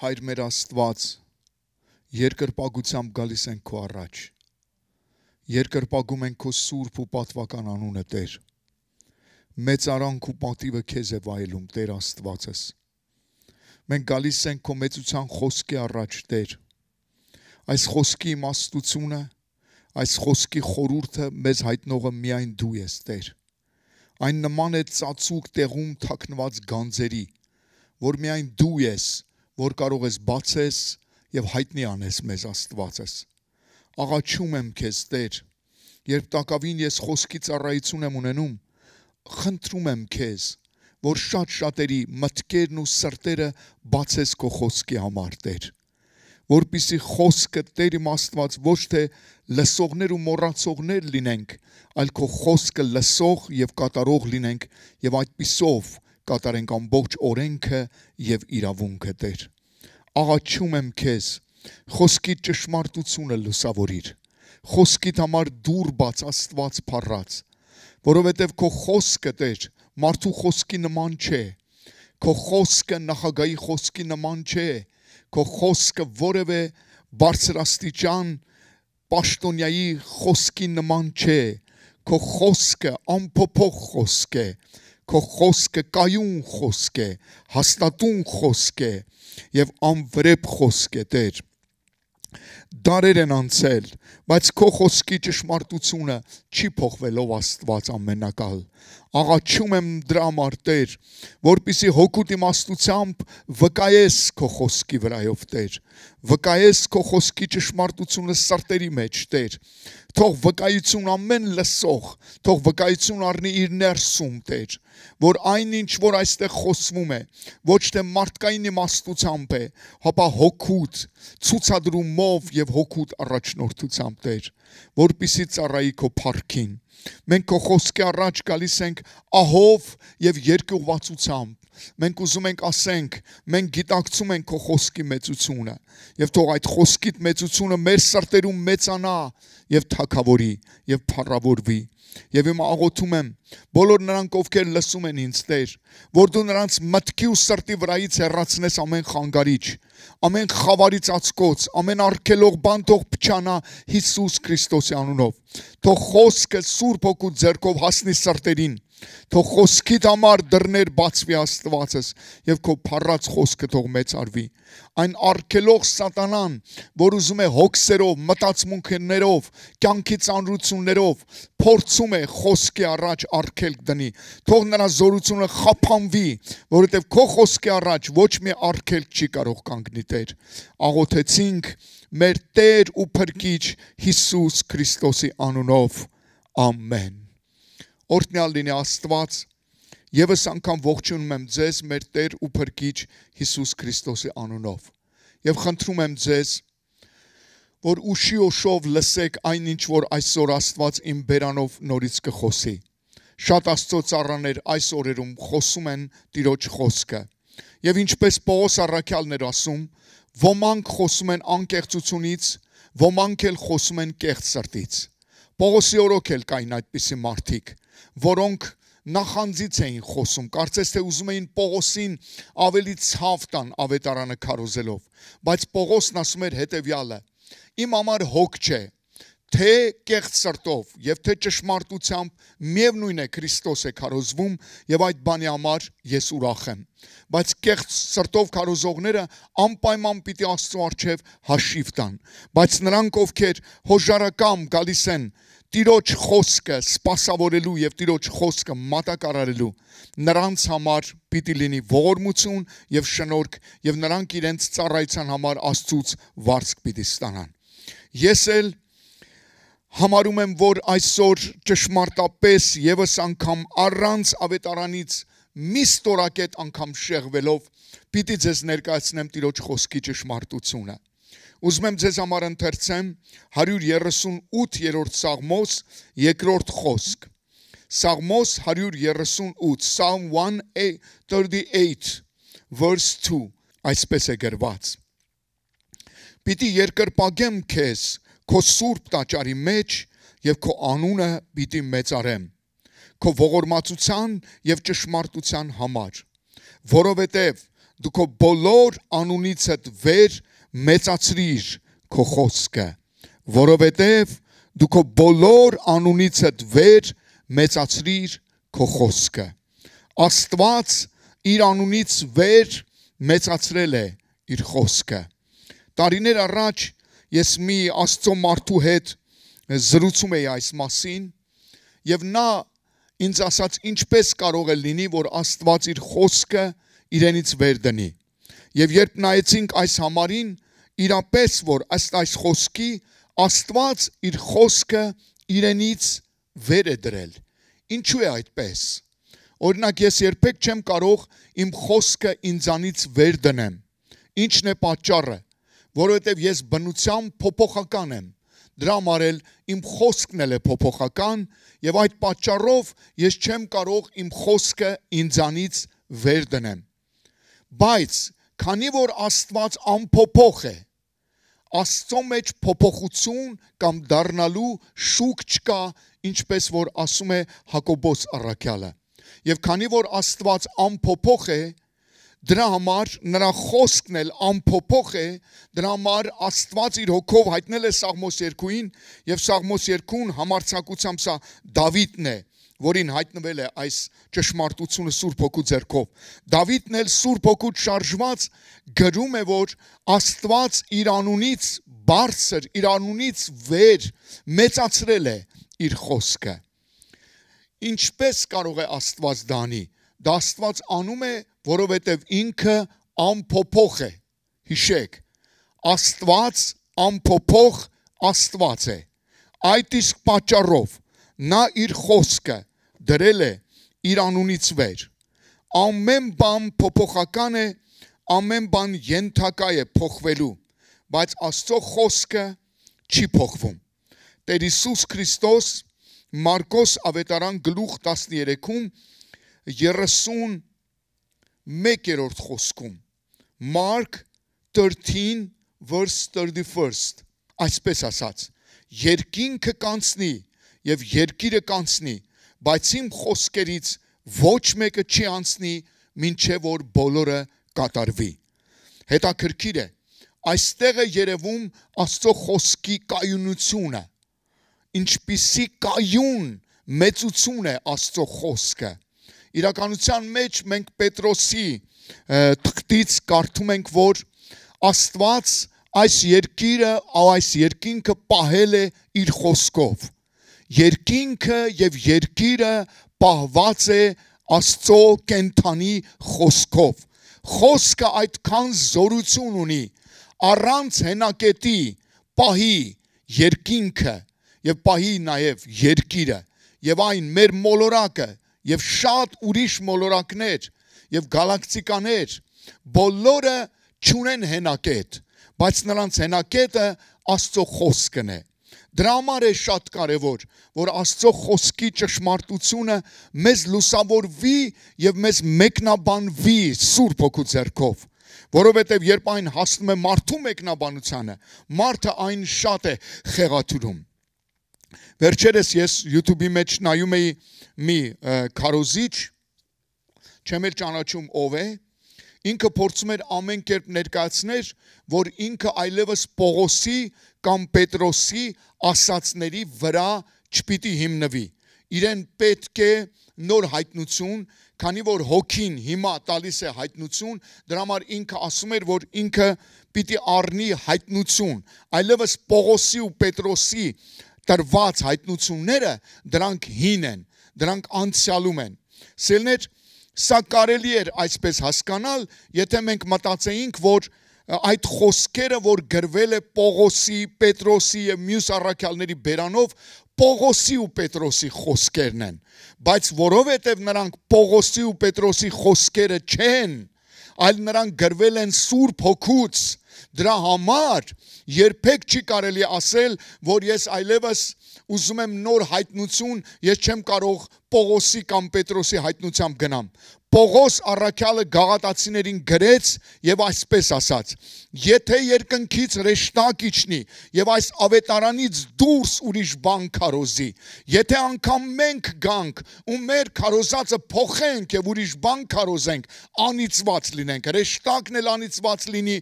Հայր մեր Աստված, երկրպագությամբ գալիս ենք քո առաջ։ Երկրպագում ենք քո սուրբ ու պատվական անունը, Տեր։ Մեծ արանք ու պատիվը քեզ է վայելում, Տեր Աստվածս։ Մենք գալիս ենք քո մեծության խոսքի առաջ, Տեր։ Այս խոսքի իմաստությունը, այս խոսքի խորուրդը մեզ հայտնողը միայն դու ես, Տեր։ Այն նման է ծածուկ տեղում թաքնված գանձերի, որ միայն դու ես որ կարող ես բացես եւ հայտնի անես մեզ Աստվածս։ Աղաչում եմ քեզ, Տեր, երբ տակավին ես խոսքի ծառայություն եմ ունենում, խնդրում եմ քեզ, որ շատ-շատերի մտքերն ու սրտերը բացես քո խոսքի համար, Տեր որպիսի խոսքը Տեր իմ Աստված ոչ թե լսողներ ու մոռացողներ լինենք, այլ քո խոսքը լսող եւ կատարող լինենք եւ այդպիսով կատարենք ամբողջ օրենքը եւ իրավունքը Տեր։ Աղաչում եմ քեզ, խոսքի ճշմարտությունը լուսավորիր։ Խոսքիդ համար դուր բաց Աստված փառած, որովհետեւ քո խոսքը Տեր մարդու խոսքի նման չէ։ Քո խոսքը նախագահի խոսքի նման չէ։ Քո խոսքը որևէ բարձրաստիճան պաշտոնյայի խոսքի նման չէ։ Քո խոսքը անփոփոխ խոսք է, խոսք է Քո խոսքը կայուն խոսք է, հաստատուն խոսք է եւ անվրեպ խոսք է, Տեր։ Դարեր են անցել, բայց քո խոսքի ճշմարտությունը չի փոխվելով Աստված ամենակալ։ Աղաչում եմ դրա համար Տեր, որpիսի հոգուտ իմաստությամբ վկայես քո խոսքի վրայով Տեր, վկայես քո խոսքի ճշմարտությունը սրտերի մեջ Տեր, Թող վկայություն ամեն լսող, թող վկայություն առնի իր ներսում, Տեր, որ այնինչ որ այստեղ խոսվում է, ոչ թե մարդկային իմաստությամբ է, հապա հոգուտ, ցուցադրումով եւ հոգուտ առաջնորդությամբ, Տեր, որպիսի ծառայի քո փառքին։ Մենք քո խոսքի առաջ գալիս ենք ահով եւ երկյուղվածությամբ Մենք ուզում ենք ասենք, մենք գիտակցում ենք քո խոսքի մեծությունը, եւ թող այդ խոսքիդ մեծությունը մեր սրտերում մեծանա եւ թակավորի եւ փառավորվի։ Եվ իմ աղոթում եմ բոլոր նրանք, ովքեր լսում են ինձ, Տեր, որ դու նրանց մտքի ու սրտի վրայից հեռացնես ամեն խանգարիչ, ամեն խավարից ածկոց, ամեն արգելող բան թող փչանա Հիսուս Քրիստոսի անունով։ Թող խոսքը Սուրբ Հոգու ձեռքով հասնի սրտերին Թող խոսքիդ համար դռներ բացվի Աստվածս եւ քո փառած խոսքը թող մեծարվի։ Այն արկելող սատանան, որ ուզում է հոգսերով, մտածմունքներով, կյանքի ծանրություններով փորձում է խոսքի առաջ արկելք դնի, թող նրա զորությունը խափանվի, որովհետեւ քո խոսքի առաջ ոչ մի արկելք չի կարող կանգնի Տեր։ Աղոթեցինք մեր Տեր ու Փրկիչ Հիսուս Քրիստոսի անունով։ Ամեն օրհնյալ լինի Աստված։ Եվս անգամ ողջունում եմ ձեզ մեր Տեր ու Փրկիչ Հիսուս Քրիստոսի անունով։ Եվ խնդրում եմ ձեզ, որ ուշի օշով լսեք այն ինչ որ այսօր Աստված իմ բերանով նորից կխոսի։ Շատ Աստծո ծառաներ այս օրերում խոսում են Տիրոջ խոսքը։ Եվ ինչպես Պողոս առաքյալն էր ասում, ոմանք խոսում են անկեղծությունից, ոմանք էլ խոսում են կեղծ սրտից։ Պողոսի օրոք էլ կային այդպիսի մարդիկ, որոնք նախանձից էին խոսում, կարծես թե ուզում էին Պողոսին ավելի ցավ տան ավետարանը քարոզելով, բայց Պողոսն ասում էր հետևյալը. Իմ համար հոգ չէ, թե կեղծ սրտով եւ թե ճշմարտությամբ միևնույն է Քրիստոս է քարոզվում եւ այդ բանի համար ես ուրախ եմ բայց կեղծ սրտով քարոզողները անպայման պիտի Աստծո առջև հաշիվ տան բայց նրանք ովքեր հոժարակամ գալիս են Տիրոջ խոսքը սпасավորելու եւ Տիրոջ խոսքը մատակարարելու նրանց համար պիտի լինի ողորմություն եւ շնորհք եւ նրանք իրենց ծառայության համար Աստծուց վարձք պիտի ստանան։ Ես էլ համարում եմ, որ այսօր ճշմարտապես եւս անգամ առանց ավետարանից մի ստորակետ անգամ շեղվելով պիտի ձեզ ներկայացնեմ Տիրոջ խոսքի ճշմարտությունը Ուզում եմ ձեզ համար ընթերցեմ 138-րդ Սաղմոս երկրորդ խոսք։ Սաղմոս 138 Psalm 138 verse 2 այսպես է գրված։ Պիտի երկրպագեմ քեզ քո սուրբ տաճարի մեջ եւ քո անունը պիտի մեծարեմ քո ողորմածության եւ ճշմարտության համար որովհետեւ դու քո բոլոր անունիցդ վեր մեծացրիր քո խոսքը, որովհետև դու քո բոլոր անունիցդ վեր մեծացրիր քո խոսքը։ Աստված իր անունից վեր մեծացրել է իր խոսքը։ Տարիներ առաջ ես մի Աստծո մարդու հետ զրուցում էի այս մասին եւ նա ինձ ասաց ինչպես կարող է լինի որ Աստված իր խոսքը իրենից վեր դնի։ Եվ երբ նայեցինք այս համարին, իրապես որ ըստ այս խոսքի Աստված իր խոսքը իրենից վեր է դրել։ Ինչու է այդպես։ Օրինակ ես երբեք չեմ կարող իմ խոսքը ինձանից վեր դնեմ։ Ինչն է պատճառը, որովհետև ես բնությամբ փոփոխական եմ։ Դրա համար էլ իմ խոսքն էլ է փոփոխական եւ այդ պատճառով ես չեմ կարող իմ խոսքը ինձանից վեր դնեմ։ Բայց Քանի որ Աստված անփոփոխ է, Աստծո մեջ փոփոխություն կամ դառնալու շուք չկա, ինչպես որ ասում է Հակոբոս առաքյալը։ Եվ քանի որ Աստված անփոփոխ է, դրա համար նրա խոսքն էլ անփոփոխ է դրա համար աստված իր հոգով հայտնել է սաղմոս 2-ին եւ սաղմոս 2-ն համարցակությամբ սա Դավիթն է որին հայտնվել է այս ճշմարտությունը Սուրբ Հոգու ձեռքով։ Դավիթն էլ Սուրբ Հոգուց շարժված գրում է, որ Աստված իր անունից բարձր, իր անունից վեր մեծացրել է իր խոսքը։ Ինչպես կարող է Աստված դանի։ Դա Աստված անում է, որովհետև ինքը անփոփոխ է։ Հիշեք, Աստված անփոփոխ Աստված է։ Այդ իսկ պատճառով նա իր խոսքը դրել է իր անունից վեր։ Ամեն բան փոփոխական է, ամեն բան յենթակա է փոխվելու, բայց Աստծո խոսքը չի փոխվում։ Տեր Հիսուս Քրիստոս Մարկոս ավետարան գլուխ 13-ում 31-րդ խոսքում Մարկ 13 verse 31 այսպես ասաց երկինքը կանցնի եւ երկիրը կանցնի բայց իմ խոսքերից ոչ մեկը չի անցնի, մինչև որ բոլորը կատարվի։ Հետաքրքիր է, այստեղ է երևում Աստծո խոսքի կայունությունը։ Ինչպիսի կայուն մեծություն է Աստծո խոսքը։ Իրականության մեջ մենք Պետրոսի թղթից կարդում ենք, որ Աստված այս երկիրը, այս երկինքը պահել է իր խոսքով երկինքը եւ երկիրը պահված է Աստծո կենթանի խոսքով։ Խոսքը այդքան զորություն ունի առանց հենակետի պահի երկինքը եւ պահի նաեւ երկիրը եւ այն մեր մոլորակը եւ շատ ուրիշ մոլորակներ եւ գալակտիկաներ բոլորը ճունեն հենակետ բայց նրանց հենակետը աստծո խոսքն է Դրա համար է շատ կարևոր, որ Աստծո խոսքի ճշմարտությունը մեզ լուսավորվի եւ մեզ մեկնաբանվի Սուրբ Հոգու ձեռքով որովհետև երբ այն հասնում է մարդու մեկնաբանությանը, մարդը այն շատ է խեղաթյուրում։ Վերջերս ես YouTube-ի մեջ նայում էի մի քարոզիչ, չեմ էլ ճանաչում ով է, ինքը փորձում էր ամեն կերպ ներկայացնել, որ ինքը այլևս Պողոսի կամ Պետրոսի ասացների վրա չպիտի հիմնվի։ Իրեն պետք է նոր հայտնություն, քանի որ հոգին հիմա տալիս է հայտնություն, դրա համար ինքը ասում էր, որ ինքը պիտի առնի հայտնություն, այլևս Պողոսի ու Պետրոսի տրված հայտնությունները դրանք հին են, դրանք անցյալում են։ Սելներ սա կարելի էր այսպես հասկանալ, եթե մենք մտածեինք, որ այդ խոսքերը, որ գրվել է Պողոսի, Պետրոսի եւ մյուս առաքյալների բերանով, Պողոսի ու Պետրոսի խոսքերն են, բայց որովհետեւ նրանք Պողոսի ու Պետրոսի խոսքերը չեն, այլ նրանք գրվել են Սուրբ Հոգուց, դրա համար երբեք չի կարելի ասել, որ ես այլևս ուզում եմ նոր հայտնություն, ես չեմ կարող Պողոսի կամ Պետրոսի հայտնությամբ գնամ։ Պողոս առաքյալը գաղատացիներին գրեց եւ այսպես ասաց. Եթե երկնքից ռեշտակ իջնի եւ այս ավետարանից դուրս ուրիշ բան քարոզի, եթե անգամ մենք գանք ու մեր քարոզածը փոխենք եւ ուրիշ բան քարոզենք, անիծված լինենք, ռեշտակն էլ անիծված լինի,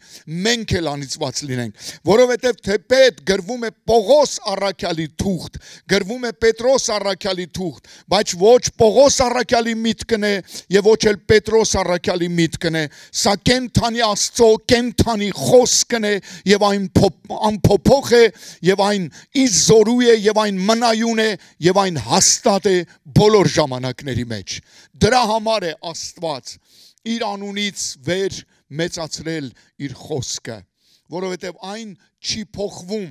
մենք էլ անիծված լինենք, որովհետեւ թե պետ գրվում է Պողոս առաքյալի թուղթ, գրվում է Պետրոս առաքյալի թուղթ, բայց ոչ Պողոս Առաքյալի միտքն է եւ ոչ էլ Պետրոս Առաքյալի միտքն է սա կենթանի Աստծո կենթանի խոսքն է եւ այն ամփոփող է եւ այն ինձ զորու է եւ այն մնայուն է եւ այն հաստատ է բոլոր ժամանակների մեջ դրա համար է Աստված իր անունից վեր մեծացրել իր խոսքը, որովհետև այն չի փոխվում,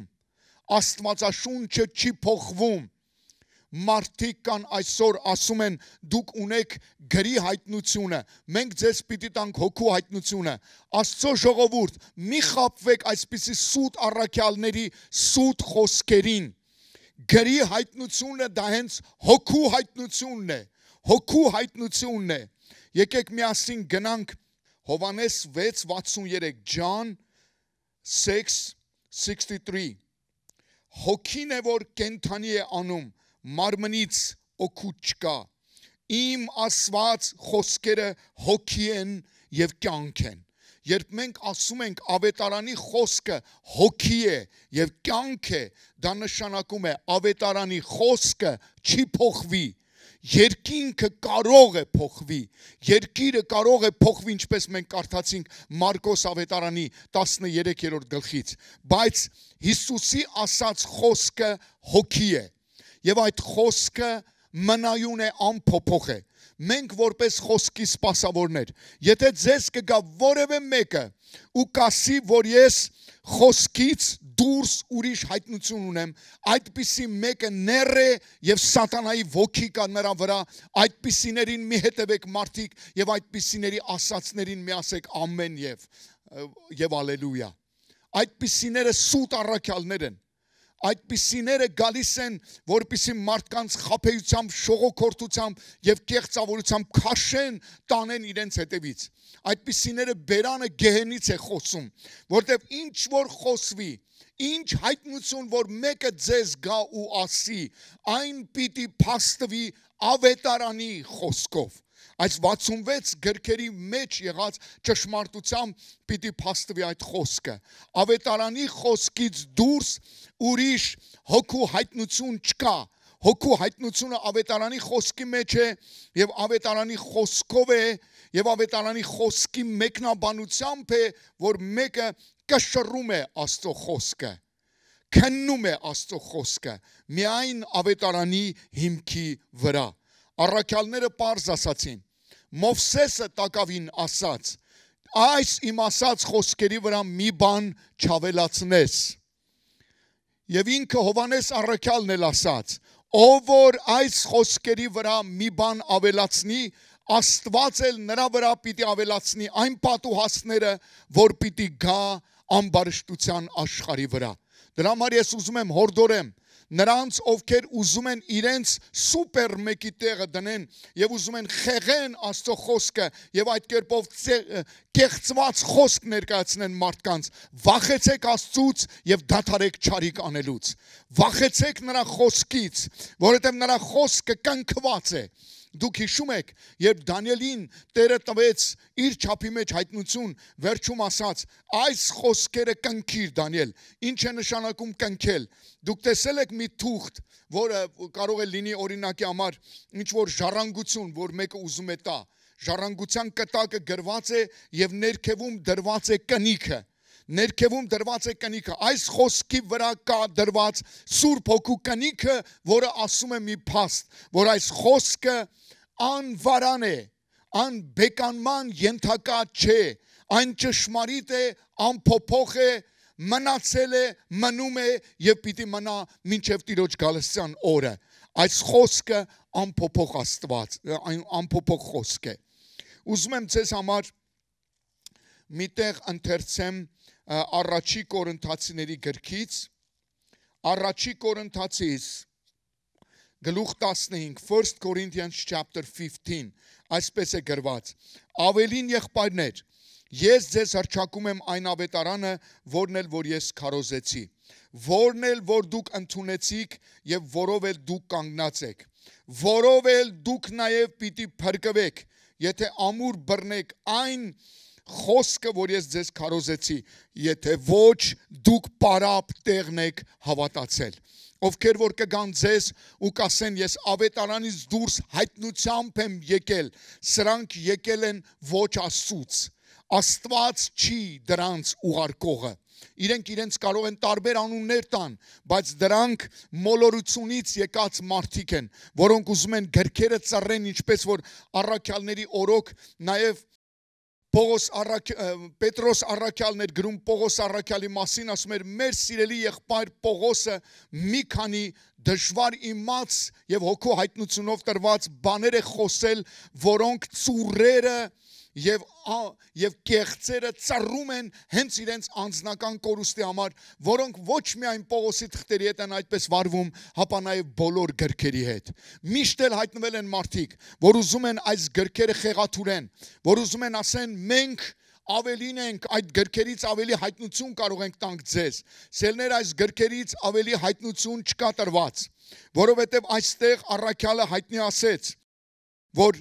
Աստվածաշունչը չի փոխվում, մարդիկ կան այսօր ասում են դուք ունեք գրի հայտնությունը, մենք ձեզ պիտի տանք հոգու հայտնությունը։ Աստծո ժողովուրդ, մի խապվեք այսպիսի սուտ առաքյալների սուտ խոսքերին։ Գրի հայտնությունը դա հենց հոգու հայտնությունն է, հոգու հայտնությունն է։ Եկեք միասին գնանք Հովանես 6:63 John 6:63 Հոգին է որ կենթանի է անում մարմնից օգուտ չկա։ Իմ ասված խոսքերը հոգի են եւ կյանք են։ Երբ մենք ասում ենք ավետարանի խոսքը հոգի է եւ կյանք է, դա նշանակում է ավետարանի խոսքը չի փոխվի, երկինքը կարող է փոխվի։ Երկիրը կարող է փոխվի, ինչպես մենք կարդացինք Մարկոս ավետարանի 13-րդ գլխից, բայց Հիսուսի ասած խոսքը հոգի է եւ այդ խոսքը մնայուն է անփոփոխ է մենք որպես խոսքի սпасավորներ եթե ձեզ կգա որևէ մեկը ու կասի որ ես խոսքից դուրս ուրիշ հայտնություն ունեմ այդպիսի մեկը ներ է եւ սատանայի ոգի կա նրա վրա այդպիսիներին մի հետևեք մարդիկ եւ այդպիսիների ասացներին մի ասեք ամեն եւ եւ ալելույա այդպիսիները սուտ առաքյալներ են այդպիսիները գալիս են, որպիսի մարդկանց խափեությամբ, շողոքորտությամբ եւ կեղծավորությամբ քաշեն, տանեն իրենց հետևից։ Այդպիսիները բերանը գեհենից է խոսում, որտեւ ինչ որ խոսվի, ինչ հայտնություն որ մեկը ձեզ գա ու ասի, այն պիտի փաստվի ավետարանի խոսքով այս 66 գրքերի մեջ եղած ճշմարտությամբ պիտի փաստվի այդ խոսքը։ Ավետարանի խոսքից դուրս ուրիշ հոգու հայտնություն չկա հոգու հայտնությունը ավետարանի խոսքի մեջ է եւ ավետարանի խոսքով է եւ ավետարանի խոսքի մեկնաբանությամբ է որ մեկը կշռում է աստծո խոսքը քննում է աստծո խոսքը միայն ավետարանի հիմքի վրա առաքյալները པարզ ասացին Մովսեսը տակավին ասաց. Այս իմ ասած խոսքերի վրա մի բան չավելացնես։ Եվ ինքը Հովանես Առաքյալն էլ ասաց. Ով որ այս խոսքերի վրա մի բան ավելացնի, Աստված էլ նրա վրա պիտի ավելացնի այն պատուհասները, որ պիտի գա ամբարշտության աշխարի վրա։ Դրա համար ես ուզում եմ հորդորեմ, որ նրանց, ովքեր ուզում են իրենց սուպեր մեկի տեղը դնեն եւ ուզում են խեղեն Աստծո խոսքը եւ այդ կերպով կեղծված խոսք ներկայացնեն մարդկանց, վախեցեք Աստծուց եւ դադարեք ճարիք անելուց։ Վախեցեք նրա խոսքից, որովհետեւ նրա խոսքը կնքված է։ Դուք հիշում եք, երբ Դանիելին Տերը տվեց իր ճափի մեջ հայտնություն, վերջում ասաց. այս խոսքերը կնքիր Դանիել։ Ինչ է նշանակում կնքել։ Դուք տեսել եք մի թուղթ, որը կարող է լինի օրինակի համար ինչ որ ժառանգություն, որ մեկը ուզում է տա։ Ժառանգության կտակը գրված է եւ ներքևում դրված է կնիքը ներքևում դրված է կնիքը։ Այս խոսքի վրա կա դրված Սուրբ Հոգու կնիքը, որը ասում է մի փաստ, որ այս խոսքը անվարան է, անբեկանման ենթակա չէ, այն ճշմարիտ է, անփոփոխ է, մնացել է, մնում է եւ պիտի մնա մինչեւ Տիրոջ գալստյան օրը։ Այս խոսքը անփոփոխ Աստված, այն անփոփոխ խոսք է։ Ուզում եմ ցեզ համար միտեղ ընթերցեմ առաջի կորընթացիների գրքից առաջի կորընթացից գլուխ 15 First Corinthians chapter 15 այսպես է գրված ավելին եղբայրներ ես ձեզ հրճակում եմ այն ավետարանը որն էլ որ ես քարոզեցի որն էլ որ դուք ընդունեցիք եւ որով էլ դուք կանգնած եք որով էլ դուք նաեւ պիտի փրկվեք եթե ամուր բռնեք այն խոսքը, որ ես ձեզ քարոզեցի, եթե ոչ դուք պարապ տեղն եք հավատացել ովքեր որ կգան ձեզ ու կասեն ես ավետարանից դուրս հայտնությամբ եմ եկել սրանք եկել են ոչ աստծուց աստված չի դրանց ուղարկողը իրենք իրենց կարող են տարբեր անուններ տան, բայց դրանք մոլորությունից եկած մարդիկ են, որոնք ուզում են գրքերը ծռեն, ինչպես որ առաքյալների օրոք նաև Պողոս Արաքյ Պետրոս Արաքյալներ գրում Պողոս Արաքյալի մասին ասում էր մեր սիրելի եղբայր Պողոսը մի քանի դժվար իմաց եւ հոգու հայտնությունով տրված բաներ է խոսել, որոնք ծուրերը եւ եւ կեղծերը ծռում են հենց իրենց անձնական կորուստի համար, որոնք ոչ միայն Պողոսի թղթերի հետ են այդպես վարվում, հապա նաեւ բոլոր գրքերի հետ։ Միշտ էլ հայտնվել են մարդիկ, որ ուզում են այս գրքերը խեղաթուրեն, որ ուզում են ասեն մենք ավելին ենք այդ գրքերից ավելի հայտնություն կարող ենք տանք ձեզ։ Սելներ այս գրքերից ավելի հայտնություն չկա տրված, որովհետև այստեղ առաքյալը հայտնի ասեց, որ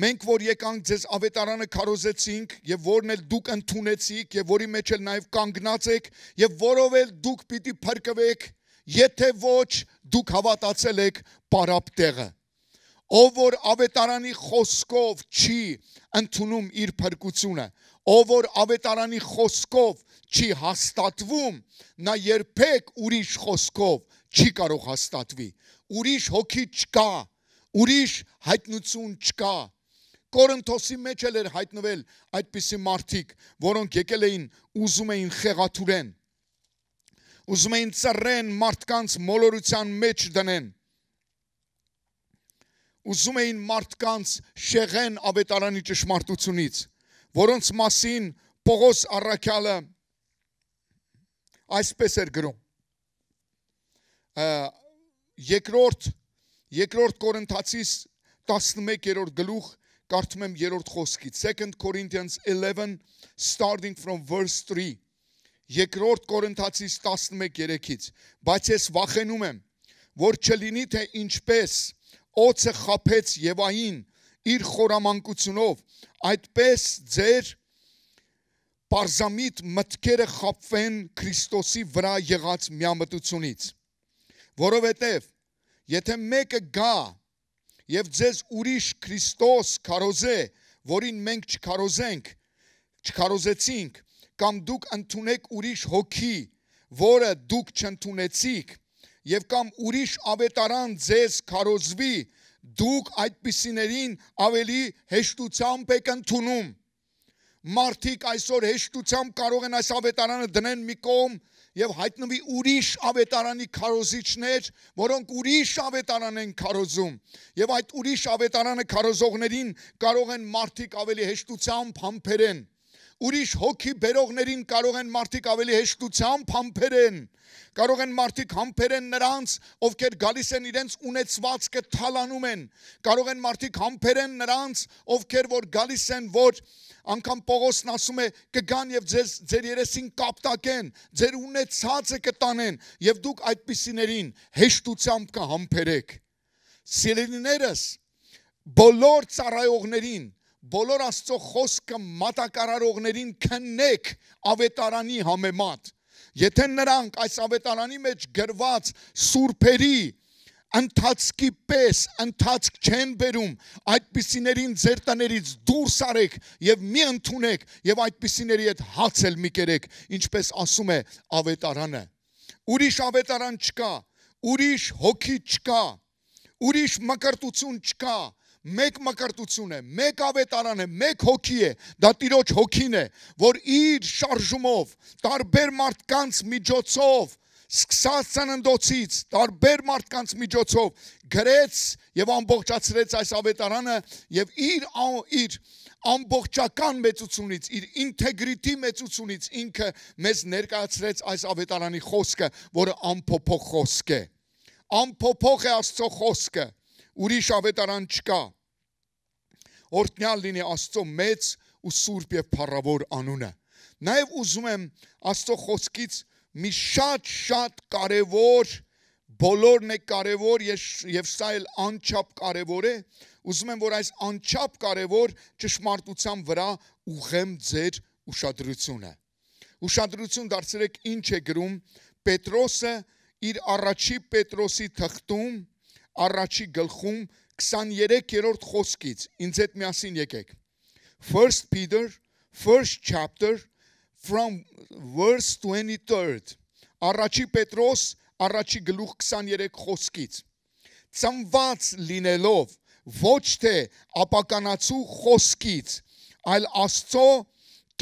մենք որ եկանք ձեզ ավետարանը քարոզեցինք եւ որն էլ դուք ընդունեցիք եւ որի մեջ էլ նաեւ կանգնած եք եւ որով էլ դուք պիտի փրկվեք եթե ոչ դուք հավատացել եք պարապ տեղը ով որ ավետարանի խոսքով չի ընդունում իր փրկությունը ով որ ավետարանի խոսքով չի հաստատվում նա երբեք ուրիշ խոսքով չի կարող հաստատվի ուրիշ հոգի չկա ուրիշ հայտնություն չկա Կորինթոսի մեջ էլ էր հայտնվել այդպիսի մարդիկ, որոնք եկել էին ուզում էին խեղաթուրեն։ Ուզում էին ծռեն մարդկանց մոլորության մեջ դնեն։ Ուզում էին մարդկանց շեղեն ավետարանի ճշմարտությունից, որոնց մասին Պողոս Առաքյալը այսպես էր գրում երկրորդ երկրորդ կորինթացիս 11-րդ գլուխ կարդում եմ երրորդ խոսքից 2 Corinthians 11 starting from verse 3 երկրորդ Կորինթացից 11:3-ից բայց ես վախենում եմ որ չլինի թե ինչպես օծը խափեց Եվային իր խորամանկությունով այդպես ձեր Պարզամիտ մտքերը խափվեն Քրիստոսի վրա եղած միամտությունից որովհետև եթե մեկը գա եւ ձեզ ուրիշ Քրիստոս քարոզե, որին մենք չքարոզենք, չքարոզեցինք, կամ դուք ընդունեք ուրիշ հոգի, որը դուք չընդունեցիք, եւ կամ ուրիշ ավետարան ձեզ քարոզվի, դուք այդպիսիներին ավելի հեշտությամբ եք ընդունում։ Մարդիկ այսօր հեշտությամբ կարող են այս ավետարանը դնեն մի կողմ, եւ հայտնվի ուրիշ ավետարանի քարոզիչներ, որոնք ուրիշ ավետարան են քարոզում։ Եվ այդ ուրիշ ավետարանը քարոզողներին կարող են մարդիկ ավելի հեշտությամբ համբերեն ուրիշ հոգի բերողներին կարող են մարդիկ ավելի հեշտությամբ համբերեն։ Կարող են մարդիկ համբերեն նրանց, ովքեր գալիս են իրենց ունեցվածքը թալանում են։ Կարող են մարդիկ համբերեն նրանց, ովքեր որ գալիս են, որ անգամ Պողոսն ասում է կգան եւ ձեր ձեր երեսին կապտակեն, ձեր ունեցածը կտանեն եւ դուք այդպիսիներին հեշտությամբ կհամբերեք։ Սիրելիներս, բոլոր ծառայողներին բոլոր Աստծո խոսքը մատակարարողներին քննեք ավետարանի համեմատ։ Եթե նրանք այս ավետարանի մեջ գրված սուրբերի ընթացքի պես ընթացք չեն բերում այդպիսիներին ձեր տներից դուրս արեք եւ մի ընդունեք եւ այդպիսիների հետ հացել մի կերեք ինչպես ասում է ավետարանը ուրիշ ավետարան չկա ուրիշ հոգի չկա ուրիշ մկրտություն չկա մեկ մկրտություն է, մեկ ավետարան է, մեկ հոգի է, դա Տիրոջ հոգին է, որ իր շարժումով, տարբեր մարդկանց միջոցով, սկսած ծննդոցից, տարբեր մարդկանց միջոցով գրեց եւ ամբողջացրեց այս ավետարանը եւ իր իր ամբողջական մեծությունից, իր ինտեգրիտի մեծությունից ինքը մեզ ներկայացրեց այս ավետարանի խոսքը, որը անփոփոխ խոսք է։ Անփոփոխ է Աստծո խոսքը։ խոս ուրիշ ավետարան չկա։ Օրդնյալ լինի Աստծո մեծ ու սուրբ եւ փառավոր անունը։ Նաև ուզում եմ Աստծո խոսքից մի շատ-շատ կարևոր բոլորն է կարևոր ես եւ սա էլ անչափ կարևոր է ուզում եմ որ այս անչափ կարևոր ճշմարտության վրա ուղեմ ձեր ուշադրությունը ուշադրություն դարձրեք ինչ է գրում Պետրոսը իր առաջի Պետրոսի թղթում առաջի գլխում 23-րդ խոսքից ինձ հետ միասին եկեք 1 Peter 1st chapter from verse 23 առաջի Պետրոս առաջի գլուխ 23 խոսքից ծնված լինելով ոչ թե ապականացու խոսքից այլ աստծո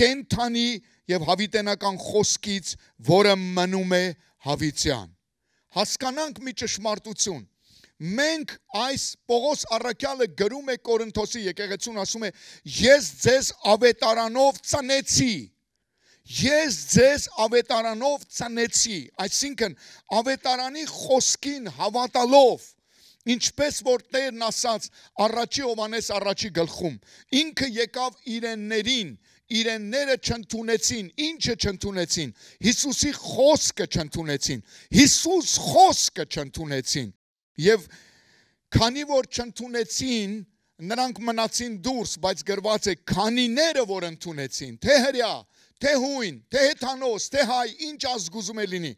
կենթանի եւ հավիտենական խոսքից, որը մնում է հավիտյան։ Հասկանանք մի ճշմարտություն մենք այս Պողոս Առաքյալը գրում է Կորինթոսի եկեղեցուն ասում է ես ձեզ ավետարանով ծնեցի ես ձեզ ավետարանով ծնեցի այսինքն ավետարանի խոսքին հավատալով ինչպես որ Տերն ասաց առաջի Հովանես առաջի գլխում ինքը եկավ իրեններին իրենները չընդունեցին ինչը չընդունեցին Հիսուսի խոսքը չընդունեցին Հիսուս խոսքը չընդունեցին Եվ քանի որ չընդունեցին, նրանք մնացին դուրս, բայց գրված է քանիները, որ ընդունեցին, թե հрья, թե հույն, թե հեթանոս, թե հայ, ինչ ազգ ուզում է լինի,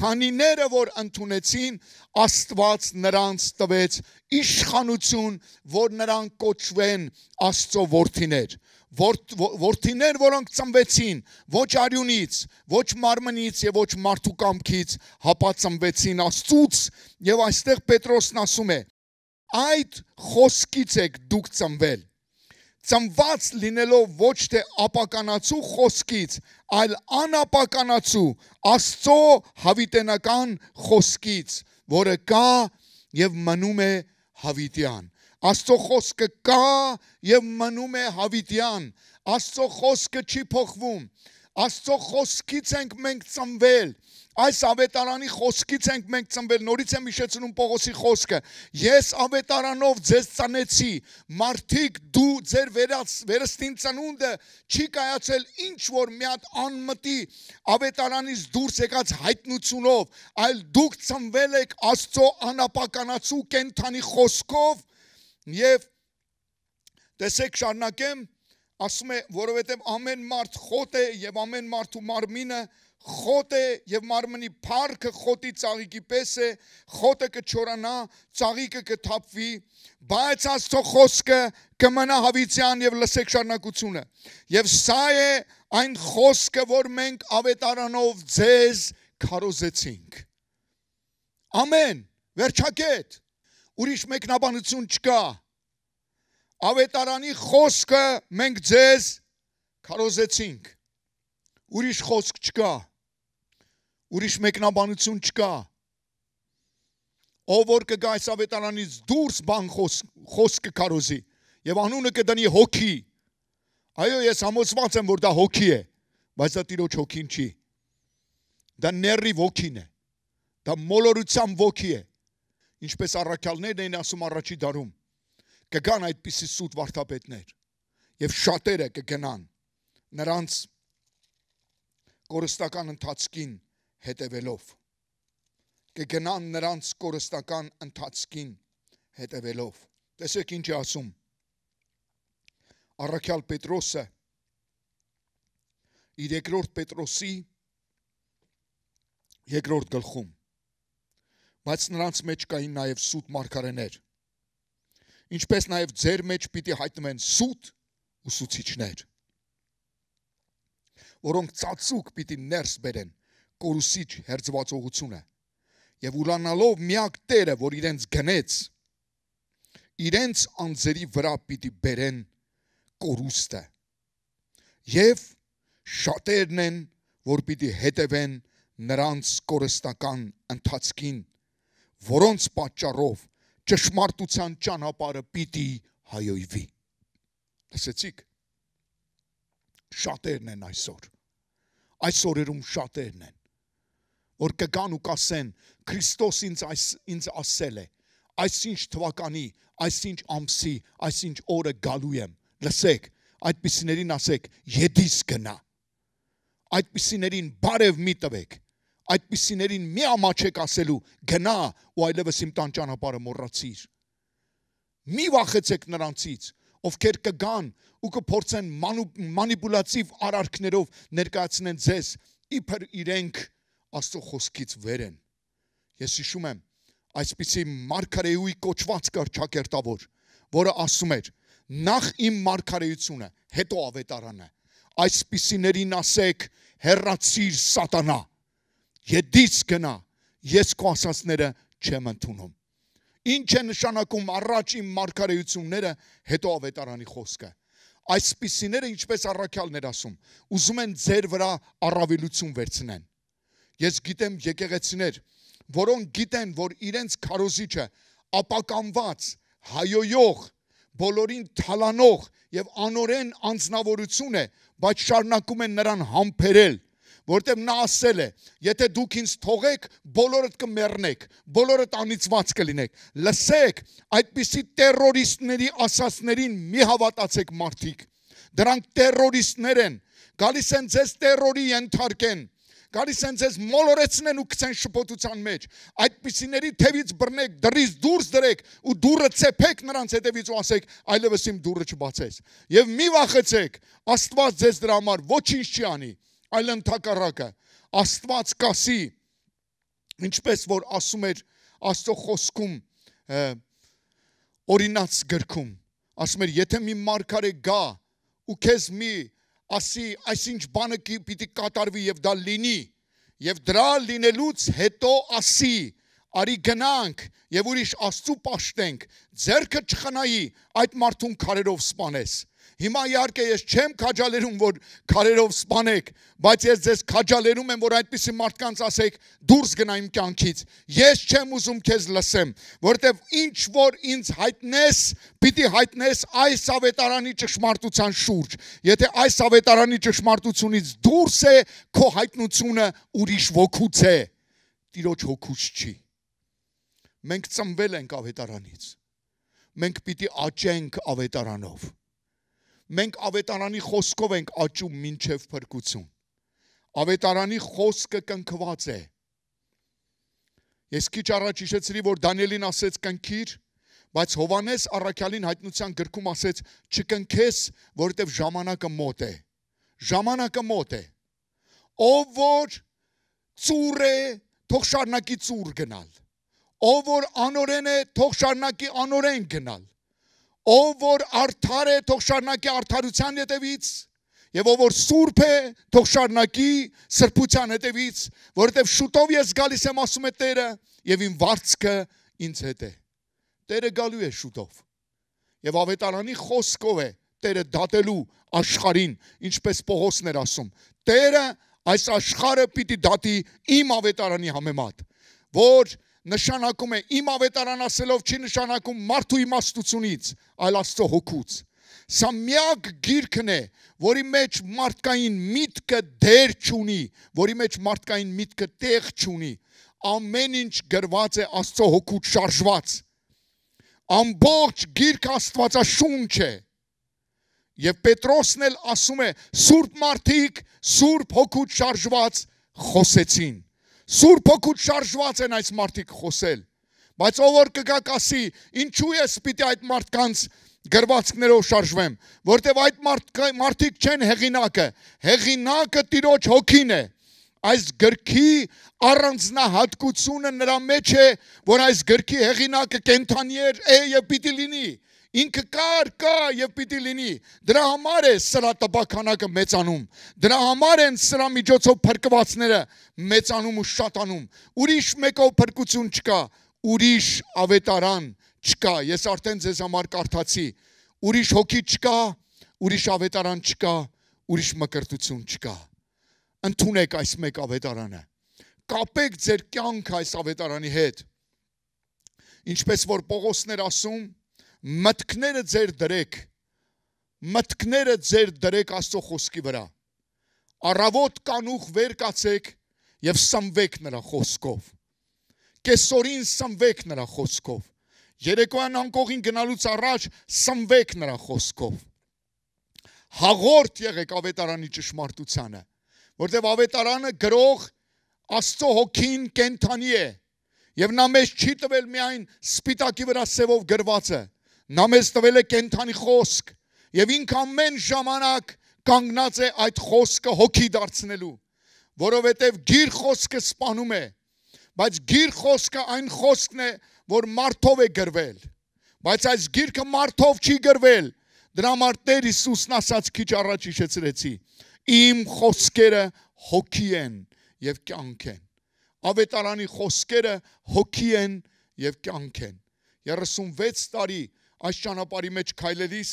քանիները, որ ընդունեցին, Աստված նրանց տվեց իշխանություն, որ նրանք կոչվեն Աստծո որդիներ որդիներ, որոնք ծնվեցին ոչ արյունից, ոչ մարմնից եւ ոչ մարդու կամքից, հապա ծնվեցին Աստծուց եւ այստեղ Պետրոսն ասում է. այդ խոսքից եք դուք ծնվել ծնված լինելով ոչ թե ապականացու խոսքից, այլ անապականացու Աստծո հավիտենական խոսքից, որը կա եւ մնում է հավիտյան։ Աստծո խոսքը կա եւ մնում է հավիտյան։ Աստծո խոսքը չի փոխվում։ Աստծո խոսքից ենք մենք ծնվել։ Այս ավետարանի խոսքից ենք մենք ծնվել։ Նորից եմ հիշեցնում Պողոսի խոսքը. Ես ավետարանով ձեզ ծնեցի։ Մարդիկ դու ձեր վերած վերստին ծնունդը չի կայացել ինչ որ մի հատ անմտի ավետարանից դուրս եկած հայտնությունով, այլ դուք ծնվել եք Աստծո անապականացու կենթանի խոսքով, Եվ տեսեք շարնակեմ, ասում է, որովհետև ամեն մարդ խոտ է եւ ամեն մարդու մարմինը խոտ է եւ մարմնի փառքը խոտի ծաղիկի պես է, խոտը կչորանա, ծաղիկը կթափվի, բայց Աստծո խոսքը կմնա հավիտյան եւ լսեք շարնակությունը։ Եվ սա է այն խոսքը, որ մենք ավետարանով ձեզ քարոզեցինք։ Ամեն, վերջակետ ուրիշ մեկնաբանություն չկա։ Ավետարանի խոսքը մենք ձեզ քարոզեցինք։ Ուրիշ խոսք չկա։ Ուրիշ մեկնաբանություն չկա։ Ով որ կգա այս ավետարանից դուրս բան խոսք, խոսքը քարոզի եւ անունը կդնի հոգի։ Այո, ես համոզված եմ, որ դա հոգի է, բայց դա Տիրոջ հոգին չի։ Դա ներրի ոգին է։ Դա մոլորության ոգի է ինչպես առաքյալներն էին ասում առաջի դարում, կգան այդպիսի սուտ վարդապետներ եւ շատերը կգնան նրանց կորստական ընթացքին հետևելով կգնան նրանց կորստական ընթացքին հետևելով տեսեք ինչ է ասում առաքյալ պետրոսը իր երկրորդ պետրոսի երկրորդ գլխում բայց նրանց մեջ կային նաև սուտ մարգարեներ։ Ինչպես նաև ձեր մեջ պիտի հայտնվեն սուտ ուսուցիչներ, որոնք ծածուկ պիտի ներս բերեն կորուսիչ հերձվածողությունը եւ ուրանալով միակ Տերը, որ իրենց գնեց, իրենց անձերի վրա պիտի բերեն կորուստը։ Եվ շատերն են, որ պիտի հետևեն նրանց կորստական ընթացքին, որոնց պատճառով ճշմարտության ճանապարհը պիտի հայոյվի։ Լսեցիք։ Շատերն են այսօր։ Այս օրերում շատերն են որ կգան ու կասեն Քրիստոս ինձ այս ինձ ասել է այսինչ թվականի այսինչ ամսի այսինչ օրը գալու եմ լսեք այդպիսիներին ասեք յեդիս գնա այդպիսիներին բարև մի տվեք այդպիսիներին մի ամաչեք ասելու գնա ու այլևս իմ տան ճանապարհը մոռացիր մի վախեցեք նրանցից ովքեր կգան ու կփորձեն մանիպուլատիվ արարքներով ներկայացնեն ձեզ իբր իրենք աստծո խոսքից վեր են ես հիշում եմ այսպիսի մարգարեուի կոչված կար ճակերտավոր որը ասում էր նախ իմ մարգարեությունը հետո ավետարանը այսպիսիներին ասեք հերացիր սատանա Յեդից գնա, ես քո ասածները չեմ ընդունում։ Ինչ է նշանակում առաջ իմ մարգարեությունները, հետո ավետարանի խոսքը։ Այսպիսիները ինչպես առաքյալներ ասում, ուզում են ձեր վրա առավելություն վերցնեն։ Ես գիտեմ եկեղեցիներ, որոնք գիտեն, որ իրենց քարոզիչը ապականված, հայոյող, բոլորին թալանող եւ անորեն անznավորություն է, բայց շարունակում են նրան համբերել որտեղ նա ասել է, եթե դուք ինձ թողեք, բոլորդ կմեռնեք, բոլորդ անիծված կլինեք։ Լսեք, այդպիսի terroristների ասածներին մի հավատացեք մարդիկ։ Դրանք terroristներ են։ Գալիս են ձեզ terrorի ենթարկեն։ Գալիս են ձեզ մոլորեցնեն ու գցեն շփոթության մեջ։ Այդպիսիների թևից բռնեք, դրից դուրս դրեք ու դուրը ցեփեք նրանց հետևից ու ասեք, այլևս իմ դուրը չբացես։ Եվ մի վախեցեք, Աստված ձեզ դրա համար ոչինչ չի անի։ ոչ այլ ընդհակառակը Աստված կասի ինչպես որ ասում էր Աստծո խոսքում օրինաց գրքում ասում էր եթե մի մարգարե գա ու քեզ մի ասի այսինչ բանը կի պիտի կատարվի եւ դա լինի եւ դրա լինելուց հետո ասի արի գնանք եւ ուրիշ աստծու պաշտենք ձերքը չխնայի այդ մարդուն քարերով սپانես Հիմա իհարկե ես չեմ քաջալերում, որ քարերով սپانեք, բայց ես ձեզ քաջալերում եմ, որ այդպիսի մարդկանց ասեք՝ դուրս գնա իմ կյանքից։ Ես չեմ ուզում քեզ լսեմ, որովհետև ինչ որ ինձ հայտնես, պիտի հայտնես այս ավետարանի ճշմարտության շուրջ։ Եթե այս ավետարանի ճշմարտությունից դուրս է, քո հայտնությունը ուրիշ ոգուց է։ Տիրոջ հոգուց չի։ Մենք ծնվել ենք ավետարանից։ Մենք պիտի աճենք ավետարանով մենք ավետարանի խոսքով ենք աճում մինչև փրկություն։ Ավետարանի խոսքը կնքված է։ Ես քիչ առաջ հիշեցրի, որ Դանիելին ասեց կնքիր, բայց Հովանես Առաքյալին հայտնության գրքում ասեց չկնքես, որովհետև ժամանակը մոտ է։ Ժամանակը մոտ է։ Ով որ ծուր է, թող շարնակի ծուր գնալ։ Ով որ անորեն է, թող շարնակի անորեն գնալ ով որ արդար է, թող շարնակի արդարության հետևից, եւ ով որ սուրբ է, թող շարնակի սրբության հետևից, որովհետեւ շուտով ես գալիս եմ, ասում է Տերը, եւ իմ վարձքը ինձ հետ է։ Տերը գալու է շուտով։ Եվ ավետարանի խոսքով է Տերը դատելու աշխարհին, ինչպես Պողոսն էր ասում։ Տերը այս աշխարհը պիտի դատի իմ ավետարանի համեմատ, որ նշանակում է իմ ավետարան ասելով չի նշանակում մարդու իմաստությունից, այլ Աստծո հոգուց։ Սա միակ գիրքն է, որի մեջ մարդկային միտքը դեր չունի, որի մեջ մարդկային միտքը տեղ չունի։ Ամեն ինչ գրված է Աստծո հոգուց շարժված։ Ամբողջ գիրքը Աստվածաշունչ է։ Եվ Պետրոսն էլ ասում է. Սուրբ մարդիկ, Սուրբ հոգուց շարժված խոսեցին Սուրբ ոգուտ շարժված են այս մարդիկ խոսել։ Բայց ով որ կգա կասի, ինչու ես պիտի այդ մարդկանց գրվածքներով շարժվեմ, որտեվ այդ մարդ մարդիկ չեն հեղինակը։ Հեղինակը Տիրոջ հոգին է։ Այս գրքի առանձնահատկությունը նրա մեջ է, որ այս գրքի հեղինակը կենթանի է, է եւ պիտի լինի։ Ինքը կար, կա եւ պիտի լինի։ Դրա համար է սրա տպականակը մեծանում։ Դրա համար են սրա միջոցով փրկվածները մեծանում ու շատանում։ Ուրիշ մեկով փրկություն չկա, ուրիշ ավետարան չկա։ Ես արդեն ձեզ համար կարդացի։ Ուրիշ հոգի չկա, ուրիշ ավետարան չկա, ուրիշ մկրտություն չկա։ Ընթունեք այս մեկ ավետարանը։ Կապեք ձեր կյանքը այս ավետարանի հետ։ Ինչպես որ Պողոսներ ասում, մտքները ձեր դրեք, մտքները ձեր դրեք աստո խոսքի վրա, առավոտ կանուխ վեր կացեք և սմվեք նրա խոսքով, կեսորին սմվեք նրա խոսքով, երեկոյան անկողին գնալուց առաջ սմվեք նրա խոսքով, հաղորդ եղեք ավետարանի ճշմարդությանը, որտև ավետարանը գրող աստո հոգին կենթանի է, Եվ նա մեզ չի տվել միայն սպիտակի վրա սևով գրվածը, Նա մեզ տվել է կենթանի խոսք եւ ինք ամեն ժամանակ կանգնած է այդ խոսքը հոգի դարձնելու, որովհետեւ գիր խոսքը սپانում է, բայց գիր խոսքը այն խոսքն է, որ մարդով է գրվել։ Բայց այս գիրքը մարդով չի գրվել։ Դրա համար Տեր Հիսուսն ասաց քիչ առաջ հիշեցրեցի. Իմ խոսքերը հոգի են եւ կյանք են։ Ավետարանի խոսքերը հոգի են եւ կյանք են։ 36 տարի այս ճանապարհի մեջ քայլելիս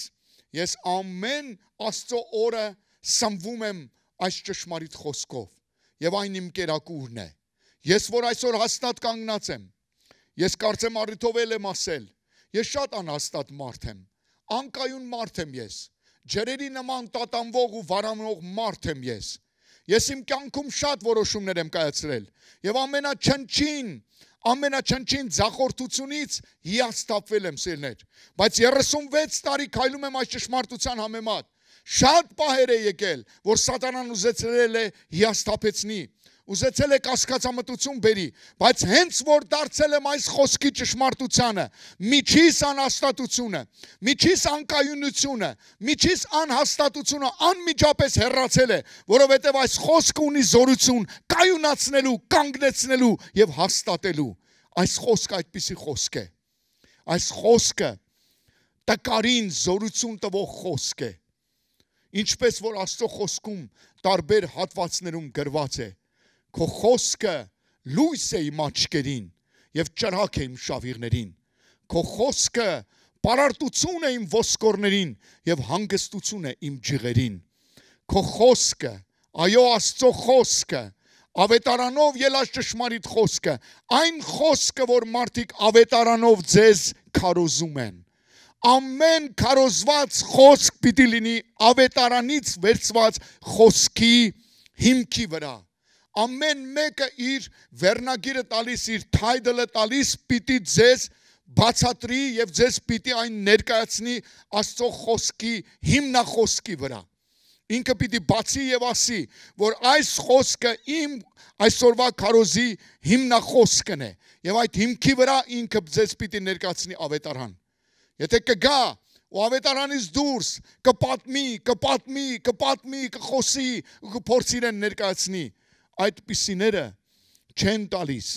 ես ամեն Աստծո օրը սնվում եմ այս ճշմարիտ խոսքով եւ այն իմ կերակուրն է։ Ես որ այսօր հաստատ կանգնած եմ, ես կարծեմ առիթով էլ եմ ասել, ես շատ անհաստատ մարդ եմ, անկայուն մարդ եմ ես, ջերերի նման տատանվող ու վարանող մարդ եմ ես։ Ես իմ կյանքում շատ որոշումներ եմ կայացրել եւ ամենաչնչին, ամենաչնչին ցախորտությունից հիաստապվել եմ սիրներ, բայց 36 տարի քայլում եմ այս ճշմարտության համեմատ։ Շատ պահեր է եկել, որ սատանան ուզեցրել է հիաստապեցնի, ուզեցել եք աստվածամտություն բերի, բայց հենց որ դարձել եմ այս խոսքի ճշմարտությանը, միջիս անհաստատությունը, միջիս անկայունությունը, միջիս անհաստատությունը անմիջապես հեռացել է, որովհետև այս խոսքը ունի զորություն կայունացնելու, կանգնեցնելու եւ հաստատելու։ Այս խոսքը այդպիսի խոսք է։ Այս խոսքը տկարին զորություն տվող խոսք է։ Ինչպես որ Աստծո խոսքում տարբեր հատվածներում գրված է, Քո խոսքը լույս է իմ աչքերին եւ ճրհակ է իմ շավիղներին։ Քո խոսքը պարարտություն է իմ ոսկորներին եւ հանգստություն է իմ ջղերին։ Քո խոսքը, այո Աստծո խոսքը, ավետարանով ելած ճշմարիտ խոսքը, այն խոսքը, որ մարդիկ ավետարանով ձեզ քարոզում են։ Ամեն քարոզված խոսք պիտի լինի ավետարանից վերցված խոսքի հիմքի վրա ամեն մեկը իր վերնագիրը տալիս, իր title-ը տալիս, պիտի ձեզ բացատրի եւ ձեզ պիտի այն ներկայացնի Աստծո խոսքի հիմնախոսքի վրա։ Ինքը պիտի բացի եւ ասի, որ այս խոսքը իմ այսօրվա քարոզի հիմնախոսքն է եւ այդ հիմքի վրա ինքը ձեզ պիտի ներկայացնի ավետարան։ Եթե կգա ու ավետարանից դուրս կպատմի, կպատմի, կպատմի, կխոսի, կփորձի իրեն ներկայացնել այդպիսիները չեն տալիս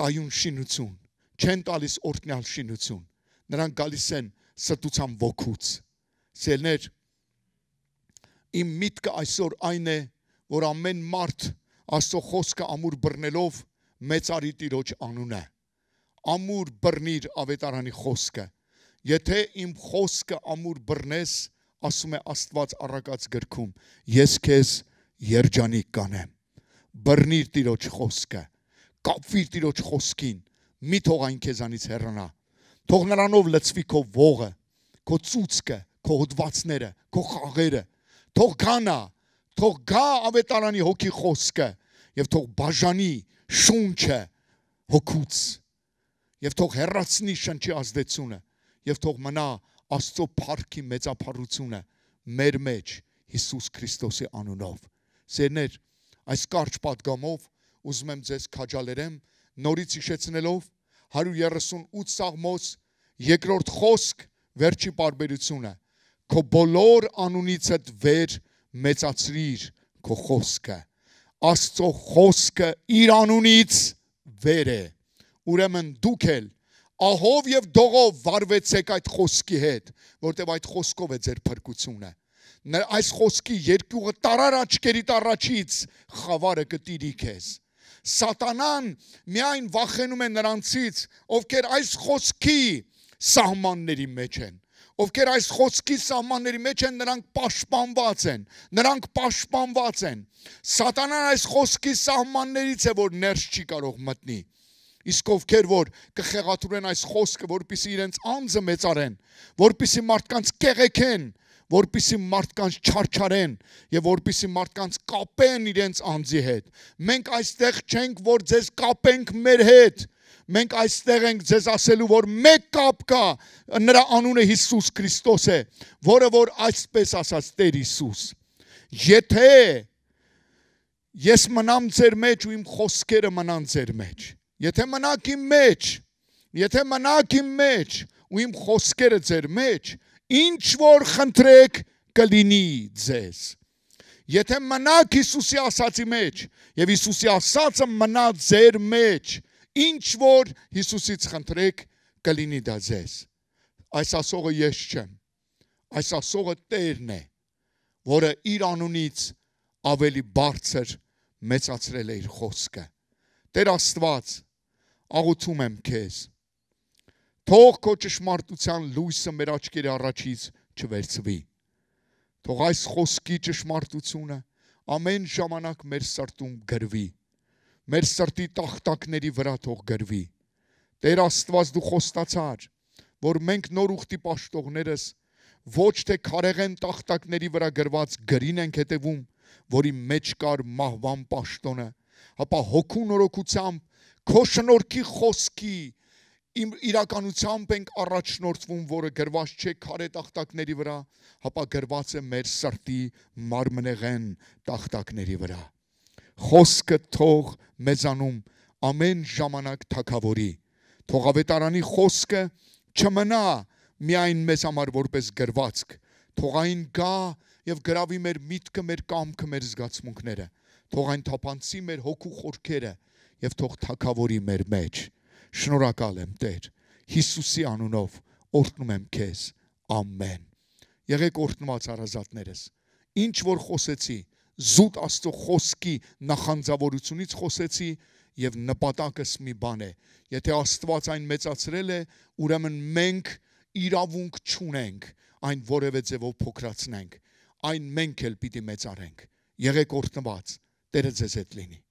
կայուն շինություն, չեն տալիս օրտնյալ շինություն։ Նրանք գալիս են ստուցան ոգուց։ Սելներ իմ միտքը այսօր այն է, որ ամեն մարդ Աստծո խոսքը ամուր բռնելով մեծ արի տիրոջ անունը։ Ամուր բռնիր ավետարանի խոսքը։ Եթե իմ խոսքը ամուր բռնես, ասում է Աստված առակած գրքում, ես քեզ երջանիկ կանեմ։ Բռնիր Տիրոջ խոսքը, կապվիր Տիրոջ խոսքին, մի թող այն քեզանից հեռանա։ Թող նրանով լցվի քո ողը, քո ծուցկը, քո հոդվածները, քո խաղերը։ Թող գանա, թող գա ավետարանի հոգի խոսքը եւ թող բաժանի շունչը հոգուց եւ թող հեռացնի շնչի ազդեցությունը եւ թող մնա Աստծո փառքի մեծափառությունը մեր մեջ Հիսուս Քրիստոսի անունով Սերներ, այս կարճ падգամով ուզում եմ ձեզ քաջալերեմ նորից հիշեցնելով 138 սաղմոս երկրորդ խոսք վերջի բարբերությունը քո բոլոր անունիցդ վեր մեծացրիր քո խոսքը աստծո խոսքը իր անունից վեր է ուրեմն դուք էլ ահով եւ դողով վարվեցեք այդ խոսքի հետ որտեւ այդ խոսքով է ձեր փրկությունը այս խոսքի երկյուղը տարար աչքերիդ առաջից խավարը կտիրի քեզ սատանան միայն վախենում է նրանցից ովքեր այս խոսքի սահմանների մեջ են ովքեր այս խոսքի սահմանների մեջ են, նրանք պաշտպանված են, նրանք պաշտպանված են։ Սատանան այս խոսքի սահմաններից է, որ ներս չի կարող մտնի։ Իսկ ովքեր որ կխեղաթուրեն այս խոսքը, որpիսի իրենց անձը մեծարեն, որpիսի մարդկանց կեղեքեն, որ որպիսի մարդկանց չարչարեն եւ որպիսի մարդկանց կապեն իրենց անձի հետ։ Մենք այստեղ չենք, որ ձեզ կապենք մեր հետ։ Մենք այստեղ ենք ձեզ ասելու, որ մեկ կապ կա, նրա անունը Հիսուս Քրիստոս է, որը որ այսպես ասաց Տեր Հիսուս. Եթե ես մնամ ձեր մեջ ու իմ խոսքերը մնան ձեր մեջ, եթե մնաք իմ մեջ, եթե մնաք իմ մեջ ու իմ խոսքերը ձեր մեջ, ինչ որ խնդրեք կլինի ձեզ։ Եթե մնաք Հիսուսի ասացի մեջ եւ Հիսուսի ասածը մնա ձեր մեջ, ինչ որ Հիսուսից խնդրեք կլինի դա ձեզ։ Այս ասողը ես չեմ։ Այս ասողը Տերն է, որը իր անունից ավելի բարձր մեծացրել է իր խոսքը։ Տեր Աստված, աղոթում եմ քեզ Թող քո ճշմարտության լույսը մեր աչքերի առաջից չվերցվի։ Թող այս խոսքի ճշմարտությունը ամեն ժամանակ մեր սրտում գրվի։ Մեր սրտի տախտակների վրա թող գրվի։ Տեր Աստված դու խոստացար, որ մենք նոր ուխտի պաշտողներս ոչ թե քարեղեն տախտակների վրա գրված գրին ենք հետևում, որի մեջ կար մահվան պաշտոնը, ապա հոգու նորոգությամբ քո շնորհքի խոսքի իրականությամբ ենք առաջնորդվում, որը գրված չէ քարե տախտակների վրա, հապա գրված է մեր սրտի մարմնեղեն տախտակների վրա։ Խոսքը թող մեզանում ամեն ժամանակ թակավորի։ Թող ավետարանի խոսքը չմնա միայն մեզ համար որպես գրվածք, թող այն գա եւ գրավի մեր միտքը, մեր կամքը, մեր զգացմունքները, թող այն թափանցի մեր հոգու խորքերը եւ թող թակավորի մեր մեջ։ մեր Շնորհակալ եմ Տեր Հիսուսի անունով օրհնում եմ քեզ ամեն Եղեք օրհնված հարազատներս ինչ որ խոսեցի զուտ Աստծո խոսքի նախանձավորությունից խոսեցի եւ նպատակս մի բան է եթե Աստված այն մեծացրել է ուրեմն մենք իրավունք չունենք այն որևէ ձևով փոքրացնենք այն մենք էլ պիտի մեծարենք եղեք օրհնված Տերը ձեզ հետ լինի